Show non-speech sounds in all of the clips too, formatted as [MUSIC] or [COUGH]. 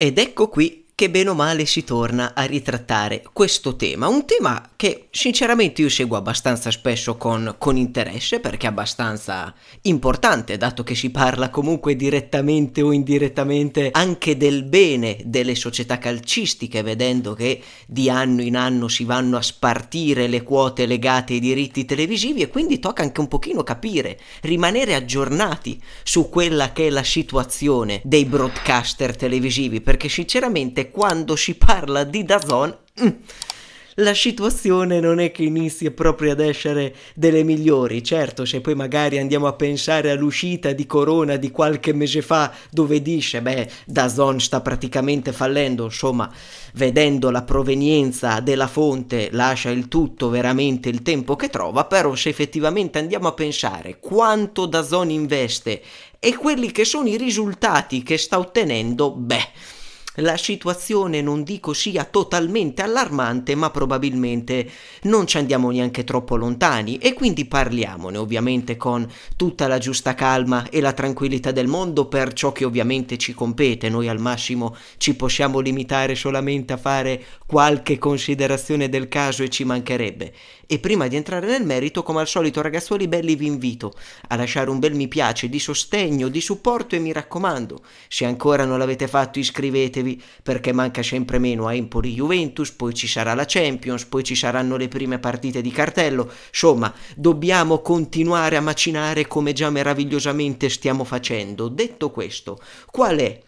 Ed ecco qui che bene o male si torna a ritrattare questo tema, un tema che sinceramente io seguo abbastanza spesso con, con interesse perché è abbastanza importante dato che si parla comunque direttamente o indirettamente anche del bene delle società calcistiche vedendo che di anno in anno si vanno a spartire le quote legate ai diritti televisivi e quindi tocca anche un pochino capire, rimanere aggiornati su quella che è la situazione dei broadcaster televisivi perché sinceramente quando ci parla di Dazon mm, la situazione non è che inizi proprio ad essere delle migliori. Certo, se cioè, poi magari andiamo a pensare all'uscita di Corona di qualche mese fa, dove dice, beh, Dazon sta praticamente fallendo, insomma, vedendo la provenienza della fonte lascia il tutto veramente il tempo che trova, però se effettivamente andiamo a pensare quanto Dazon investe e quelli che sono i risultati che sta ottenendo, beh la situazione non dico sia totalmente allarmante, ma probabilmente non ci andiamo neanche troppo lontani e quindi parliamone ovviamente con tutta la giusta calma e la tranquillità del mondo per ciò che ovviamente ci compete. Noi al massimo ci possiamo limitare solamente a fare qualche considerazione del caso e ci mancherebbe. E prima di entrare nel merito, come al solito ragazzuoli belli vi invito a lasciare un bel mi piace di sostegno, di supporto e mi raccomando, se ancora non l'avete fatto iscrivetevi perché manca sempre meno a eh, Empoli Juventus, poi ci sarà la Champions, poi ci saranno le prime partite di cartello, insomma dobbiamo continuare a macinare come già meravigliosamente stiamo facendo. Detto questo, qual è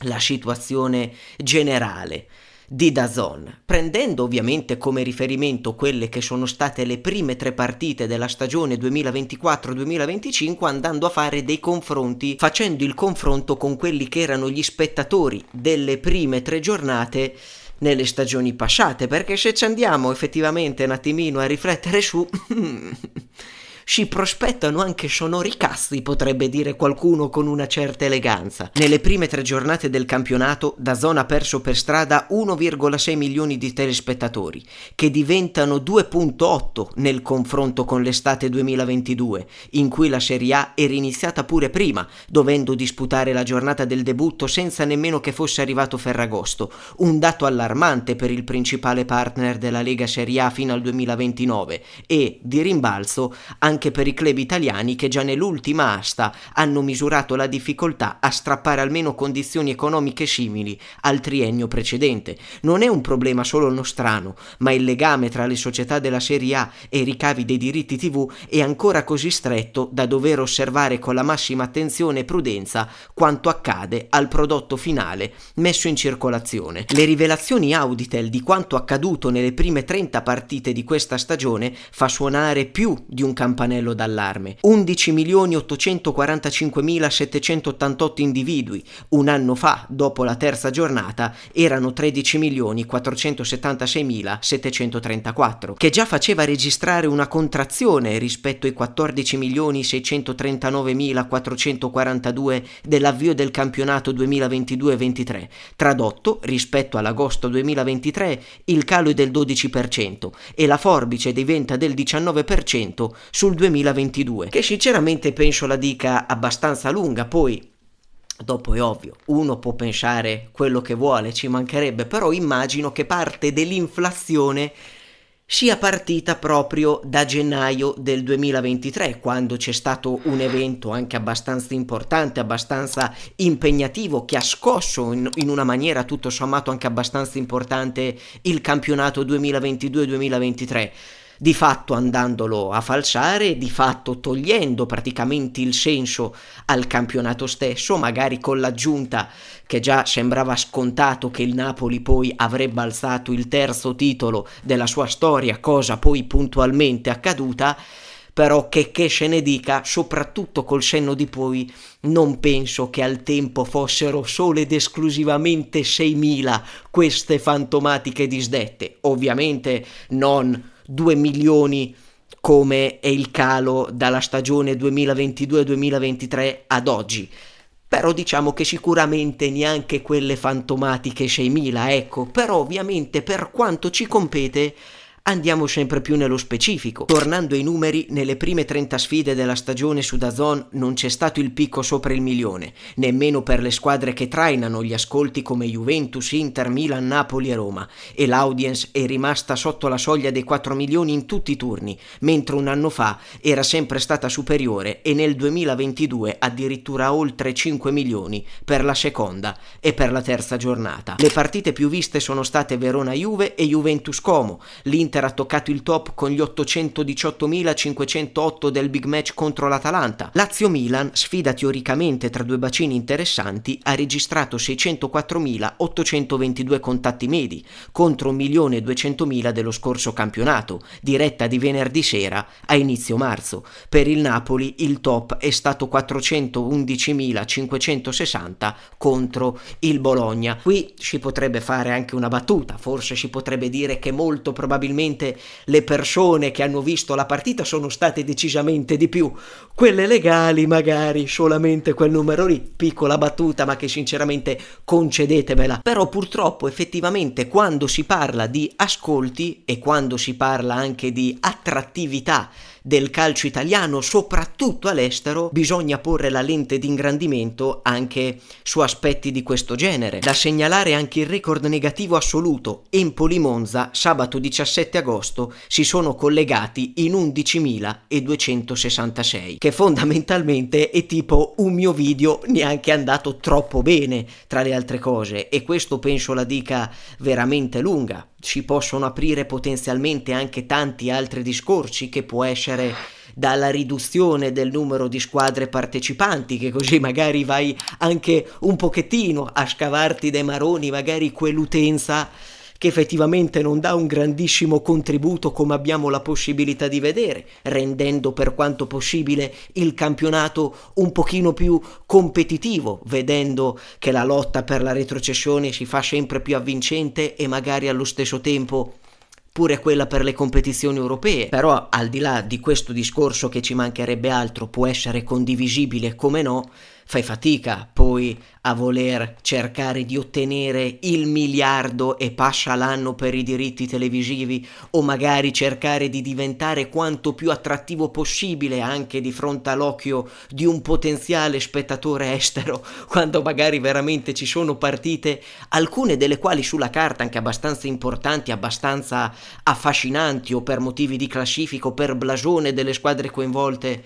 la situazione generale? di Dazon, prendendo ovviamente come riferimento quelle che sono state le prime tre partite della stagione 2024-2025 andando a fare dei confronti, facendo il confronto con quelli che erano gli spettatori delle prime tre giornate nelle stagioni passate, perché se ci andiamo effettivamente un attimino a riflettere su... [LAUGHS] si prospettano anche sonori casti, potrebbe dire qualcuno con una certa eleganza. Nelle prime tre giornate del campionato, Dazon ha perso per strada 1,6 milioni di telespettatori, che diventano 2,8 nel confronto con l'estate 2022, in cui la Serie A era iniziata pure prima, dovendo disputare la giornata del debutto senza nemmeno che fosse arrivato Ferragosto, un dato allarmante per il principale partner della Lega Serie A fino al 2029 e, di rimbalzo, anche anche per i club italiani che già nell'ultima asta hanno misurato la difficoltà a strappare almeno condizioni economiche simili al triennio precedente. Non è un problema solo nostrano, ma il legame tra le società della Serie A e i ricavi dei diritti TV è ancora così stretto da dover osservare con la massima attenzione e prudenza quanto accade al prodotto finale messo in circolazione. Le rivelazioni Auditel di quanto accaduto nelle prime 30 partite di questa stagione fa suonare più di un campanello campanello d'allarme. 11.845.788 individui un anno fa, dopo la terza giornata, erano 13.476.734, che già faceva registrare una contrazione rispetto ai 14.639.442 dell'avvio del campionato 2022-23. Tradotto, rispetto all'agosto 2023, il calo è del 12% e la forbice diventa del 19% sul 2022, che sinceramente penso la dica abbastanza lunga, poi Dopo è ovvio, uno può pensare quello che vuole, ci mancherebbe, però immagino che parte dell'inflazione sia partita proprio da gennaio del 2023, quando c'è stato un evento anche abbastanza importante, abbastanza impegnativo, che ha scosso in, in una maniera tutto sommato anche abbastanza importante il campionato 2022-2023 di fatto andandolo a falsare, di fatto togliendo praticamente il senso al campionato stesso, magari con l'aggiunta che già sembrava scontato che il Napoli poi avrebbe alzato il terzo titolo della sua storia, cosa poi puntualmente accaduta però che, che se ne dica, soprattutto col senno di poi, non penso che al tempo fossero solo ed esclusivamente 6.000 queste fantomatiche disdette, ovviamente non 2 milioni come è il calo dalla stagione 2022-2023 ad oggi. Però diciamo che sicuramente neanche quelle fantomatiche 6.000, ecco, però ovviamente per quanto ci compete andiamo sempre più nello specifico. Tornando ai numeri, nelle prime 30 sfide della stagione su Dazon non c'è stato il picco sopra il milione, nemmeno per le squadre che trainano gli ascolti come Juventus, Inter, Milan, Napoli e Roma, e l'audience è rimasta sotto la soglia dei 4 milioni in tutti i turni, mentre un anno fa era sempre stata superiore e nel 2022 addirittura oltre 5 milioni per la seconda e per la terza giornata. Le partite più viste sono state Verona-Juve e Juventus-Como, l'Inter L'Inter ha toccato il top con gli 818.508 del big match contro l'Atalanta. Lazio-Milan, sfida teoricamente tra due bacini interessanti, ha registrato 604.822 contatti medi contro 1.200.000 dello scorso campionato, diretta di venerdì sera a inizio marzo. Per il Napoli il top è stato 411.560 contro il Bologna. Qui si potrebbe fare anche una battuta, forse si potrebbe dire che molto probabilmente probabilmente le persone che hanno visto la partita sono state decisamente di più, quelle legali magari solamente quel numero lì, piccola battuta ma che sinceramente concedetemela, però purtroppo effettivamente quando si parla di ascolti e quando si parla anche di attrattività del calcio italiano, soprattutto all'estero, bisogna porre la lente d'ingrandimento anche su aspetti di questo genere. Da segnalare anche il record negativo assoluto. Empoli Monza, sabato 17 agosto, si sono collegati in 11.266, che fondamentalmente è tipo un mio video neanche andato troppo bene, tra le altre cose, e questo penso la dica veramente lunga ci possono aprire potenzialmente anche tanti altri discorsi che può essere dalla riduzione del numero di squadre partecipanti, che così magari vai anche un pochettino a scavarti dei maroni, magari quell'utenza che effettivamente non dà un grandissimo contributo come abbiamo la possibilità di vedere, rendendo per quanto possibile il campionato un pochino più competitivo, vedendo che la lotta per la retrocessione si fa sempre più avvincente e magari allo stesso tempo pure quella per le competizioni europee. Però al di là di questo discorso che ci mancherebbe altro può essere condivisibile come no, fai fatica poi a voler cercare di ottenere il miliardo e pascia l'anno per i diritti televisivi o magari cercare di diventare quanto più attrattivo possibile anche di fronte all'occhio di un potenziale spettatore estero [LAUGHS] quando magari veramente ci sono partite alcune delle quali sulla carta anche abbastanza importanti, abbastanza affascinanti o per motivi di classifico, per blasone delle squadre coinvolte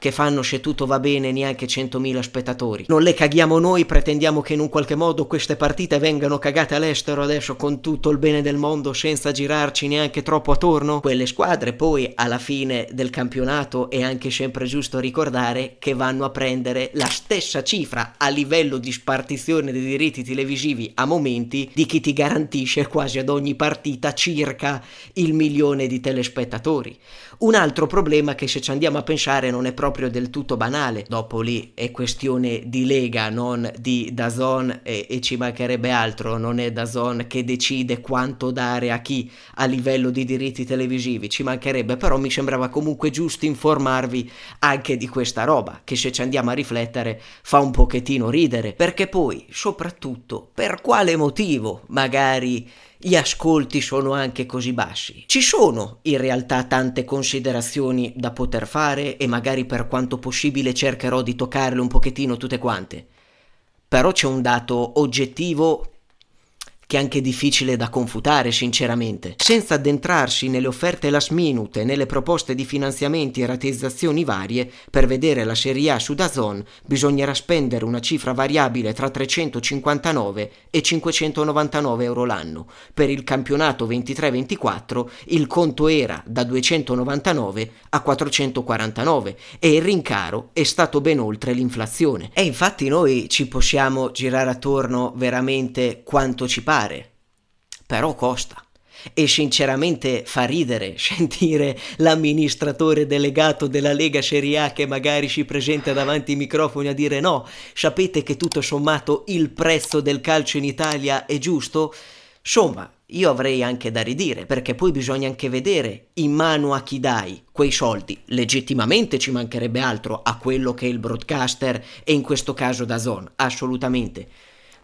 che fanno se tutto va bene neanche 100.000 spettatori. Non le caghiamo noi, pretendiamo che in un qualche modo queste partite vengano cagate all'estero adesso con tutto il bene del mondo senza girarci neanche troppo attorno? Quelle squadre poi alla fine del campionato è anche sempre giusto ricordare che vanno a prendere la stessa cifra a livello di spartizione dei diritti televisivi a momenti di chi ti garantisce quasi ad ogni partita circa il milione di telespettatori. Un altro problema che se ci andiamo a pensare non è proprio del tutto banale, dopo lì è questione di Lega, non di Dazon e, e ci mancherebbe altro, non è Dazon che decide quanto dare a chi a livello di diritti televisivi, ci mancherebbe, però mi sembrava comunque giusto informarvi anche di questa roba, che se ci andiamo a riflettere fa un pochettino ridere, perché poi soprattutto per quale motivo magari gli ascolti sono anche così bassi. Ci sono in realtà tante considerazioni da poter fare e magari per quanto possibile cercherò di toccarle un pochettino tutte quante. Però c'è un dato oggettivo che è anche difficile da confutare sinceramente. Senza addentrarsi nelle offerte last minute, e nelle proposte di finanziamenti e rateizzazioni varie, per vedere la Serie A su Dazon bisognerà spendere una cifra variabile tra 359 e 599 euro l'anno. Per il campionato 23-24 il conto era da 299 a 449 e il rincaro è stato ben oltre l'inflazione. E infatti noi ci possiamo girare attorno veramente quanto ci pare fare, però costa. E sinceramente fa ridere [LAUGHS] sentire l'amministratore delegato della Lega Serie A che magari si presenta davanti ai microfoni a dire no, sapete che tutto sommato il prezzo del calcio in Italia è giusto? Insomma, io avrei anche da ridire, perché poi bisogna anche vedere in mano a chi dai quei soldi. Legittimamente ci mancherebbe altro a quello che è il broadcaster e in questo caso da Zone, assolutamente.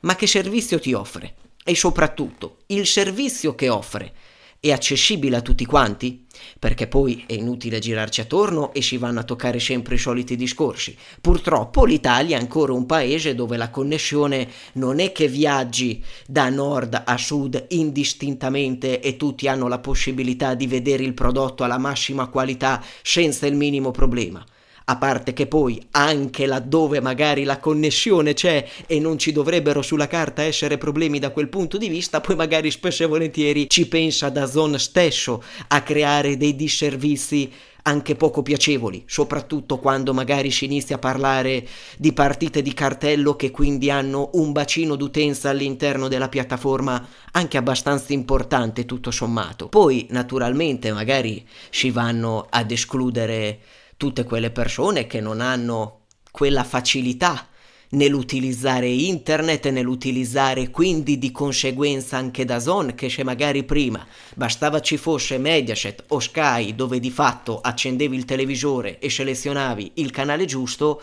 Ma che servizio ti offre? E soprattutto, il servizio che offre è accessibile a tutti quanti? Perché poi è inutile girarci attorno e si vanno a toccare sempre i soliti discorsi. Purtroppo l'Italia è ancora un paese dove la connessione non è che viaggi da nord a sud indistintamente e tutti hanno la possibilità di vedere il prodotto alla massima qualità senza il minimo problema a parte che poi anche laddove magari la connessione c'è e non ci dovrebbero sulla carta essere problemi da quel punto di vista, poi magari spesso e volentieri ci pensa da zone stesso a creare dei disservizi anche poco piacevoli, soprattutto quando magari si inizia a parlare di partite di cartello che quindi hanno un bacino d'utenza all'interno della piattaforma anche abbastanza importante tutto sommato. Poi naturalmente magari si vanno ad escludere tutte quelle persone che non hanno quella facilità nell'utilizzare internet e nell'utilizzare quindi di conseguenza anche da zone che se magari prima bastava ci fosse Mediaset o Sky dove di fatto accendevi il televisore e selezionavi il canale giusto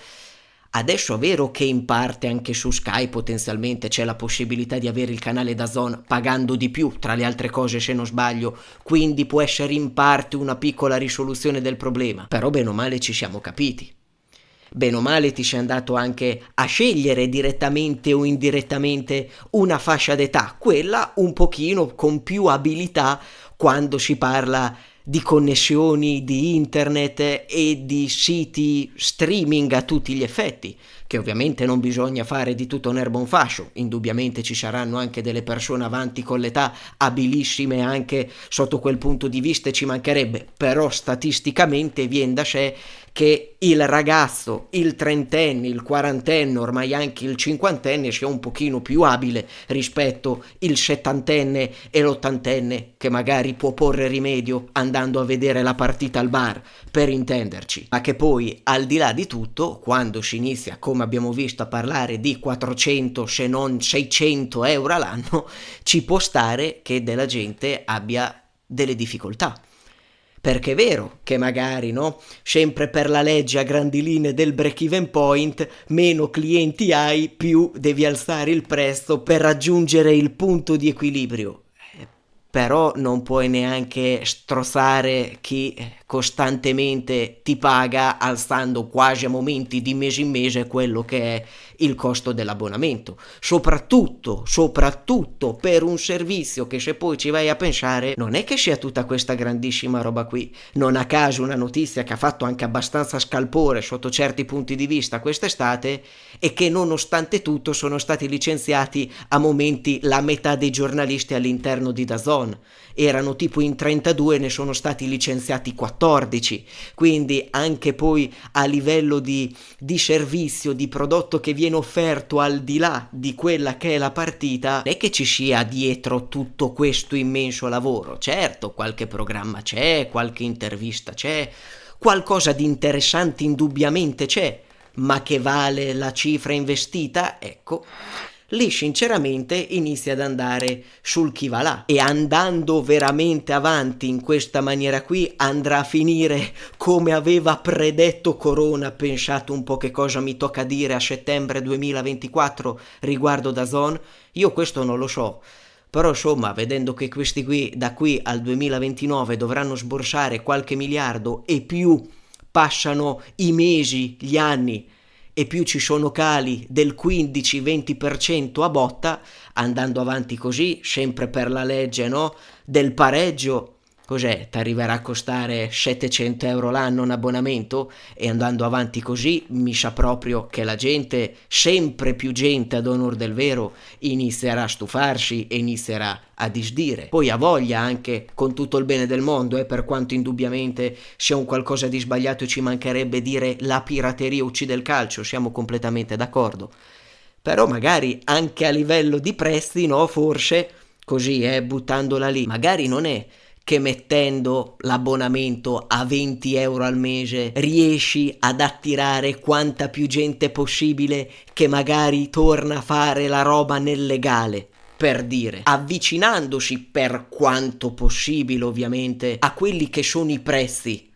Adesso è vero che in parte anche su Sky potenzialmente c'è la possibilità di avere il canale da zone pagando di più, tra le altre cose se non sbaglio, quindi può essere in parte una piccola risoluzione del problema, però bene o male ci siamo capiti bene o male ti sei andato anche a scegliere direttamente o indirettamente una fascia d'età, quella un pochino con più abilità quando si parla di di connessioni, di internet e di siti streaming a tutti gli effetti, che ovviamente non bisogna fare di tutto un erbo un fascio, indubbiamente ci saranno anche delle persone avanti con l'età abilissime anche sotto quel punto di vista e ci mancherebbe, però statisticamente viene da sé che il ragazzo, il trentenne, il quarantenne, ormai anche il cinquantenne sia un pochino più abile rispetto il settantenne e l'ottantenne che magari può porre rimedio andando a vedere la partita al bar, per intenderci. Ma che poi, al di là di tutto, quando si inizia, come abbiamo visto, a parlare di 400 se non 600 euro all'anno, ci può stare che della gente abbia delle difficoltà perché è vero che magari, no? Sempre per la legge a grandi linee del break-even point, meno clienti hai, più devi alzare il prezzo per raggiungere il punto di equilibrio però non puoi neanche strozzare chi costantemente ti paga alzando quasi a momenti di mese in mese quello che è il costo dell'abbonamento, soprattutto, soprattutto per un servizio che se poi ci vai a pensare non è che sia tutta questa grandissima roba qui, non a caso una notizia che ha fatto anche abbastanza scalpore sotto certi punti di vista quest'estate è che nonostante tutto sono stati licenziati a momenti la metà dei giornalisti all'interno di Dazon Amazon erano tipo in 32 ne sono stati licenziati 14 quindi anche poi a livello di, di servizio di prodotto che viene offerto al di là di quella che è la partita non è che ci sia dietro tutto questo immenso lavoro certo qualche programma c'è qualche intervista c'è qualcosa di interessante indubbiamente c'è ma che vale la cifra investita ecco lì sinceramente inizia ad andare sul chi va là e andando veramente avanti in questa maniera qui andrà a finire come aveva predetto Corona, pensate un po' che cosa mi tocca dire a settembre 2024 riguardo da Zon, io questo non lo so però insomma vedendo che questi qui da qui al 2029 dovranno sborsare qualche miliardo e più passano i mesi, gli anni e più ci sono cali del 15-20% a botta, andando avanti così, sempre per la legge no? del pareggio, Cos'è? Ti arriverà a costare 700 euro l'anno un abbonamento? E andando avanti così, mi sa proprio che la gente, sempre più gente ad onor del vero, inizierà a stufarsi e inizierà a disdire. Poi ha voglia anche, con tutto il bene del mondo, eh, per quanto indubbiamente sia un qualcosa di sbagliato e ci mancherebbe dire la pirateria uccide il calcio, siamo completamente d'accordo. Però magari anche a livello di prezzi, no, forse, così, eh, buttandola lì, magari non è che mettendo l'abbonamento a 20 euro al mese riesci ad attirare quanta più gente possibile che magari torna a fare la roba nel legale per dire, avvicinandosi per quanto possibile ovviamente a quelli che sono i prezzi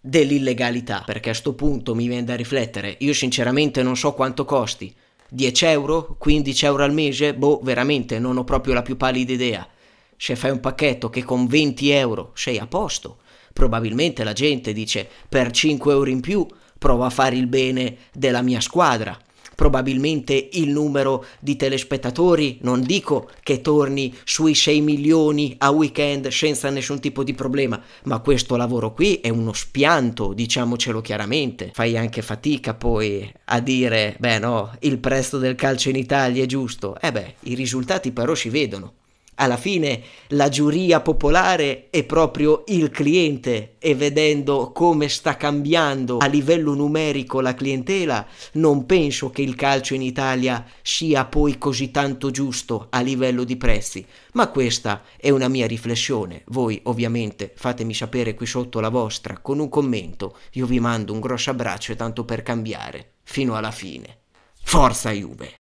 dell'illegalità, perché a sto punto mi viene da riflettere, io sinceramente non so quanto costi, 10 euro, 15 euro al mese, boh, veramente non ho proprio la più pallida idea se fai un pacchetto che con 20 euro sei a posto, probabilmente la gente dice per 5 euro in più provo a fare il bene della mia squadra. Probabilmente il numero di telespettatori, non dico che torni sui 6 milioni a weekend senza nessun tipo di problema, ma questo lavoro qui è uno spianto, diciamocelo chiaramente. Fai anche fatica poi a dire, beh no, il prezzo del calcio in Italia è giusto. E eh beh, i risultati però si vedono. Alla fine la giuria popolare è proprio il cliente e vedendo come sta cambiando a livello numerico la clientela, non penso che il calcio in Italia sia poi così tanto giusto a livello di prezzi. Ma questa è una mia riflessione. Voi ovviamente fatemi sapere qui sotto la vostra con un commento. Io vi mando un grosso abbraccio e tanto per cambiare, fino alla fine. Forza Juve!